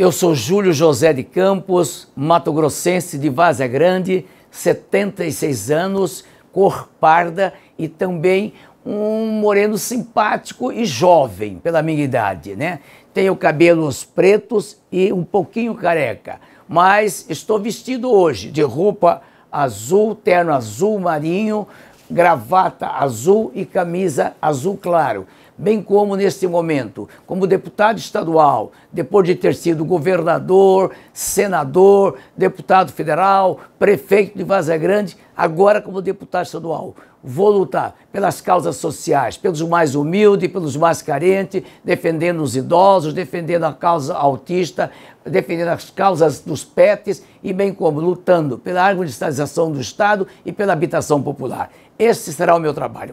Eu sou Júlio José de Campos, Mato Grossense de Vaza Grande, 76 anos, cor parda e também um moreno simpático e jovem pela minha idade, né? Tenho cabelos pretos e um pouquinho careca, mas estou vestido hoje de roupa azul, terno azul marinho, gravata azul e camisa azul claro bem como neste momento, como deputado estadual, depois de ter sido governador, senador, deputado federal, prefeito de Vaza Grande, agora como deputado estadual. Vou lutar pelas causas sociais, pelos mais humildes, pelos mais carentes, defendendo os idosos, defendendo a causa autista, defendendo as causas dos PETs e bem como lutando pela administração do Estado e pela habitação popular. Esse será o meu trabalho.